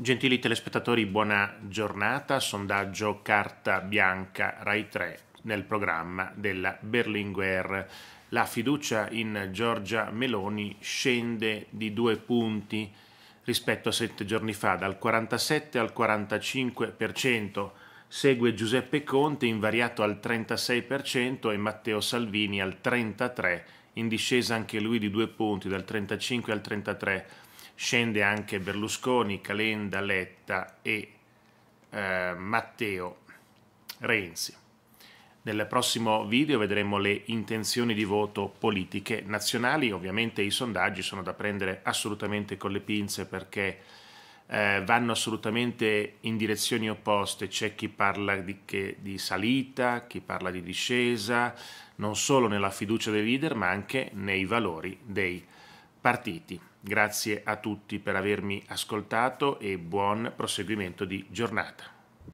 Gentili telespettatori, buona giornata. Sondaggio Carta Bianca Rai 3 nel programma della Berlinguer. La fiducia in Giorgia Meloni scende di due punti rispetto a sette giorni fa, dal 47 al 45%. Segue Giuseppe Conte, invariato al 36%, e Matteo Salvini al 33%, in discesa anche lui di due punti, dal 35 al 33% scende anche Berlusconi, Calenda, Letta e eh, Matteo Renzi. Nel prossimo video vedremo le intenzioni di voto politiche nazionali, ovviamente i sondaggi sono da prendere assolutamente con le pinze perché eh, vanno assolutamente in direzioni opposte, c'è chi parla di, che, di salita, chi parla di discesa, non solo nella fiducia dei leader ma anche nei valori dei partiti. Grazie a tutti per avermi ascoltato e buon proseguimento di giornata.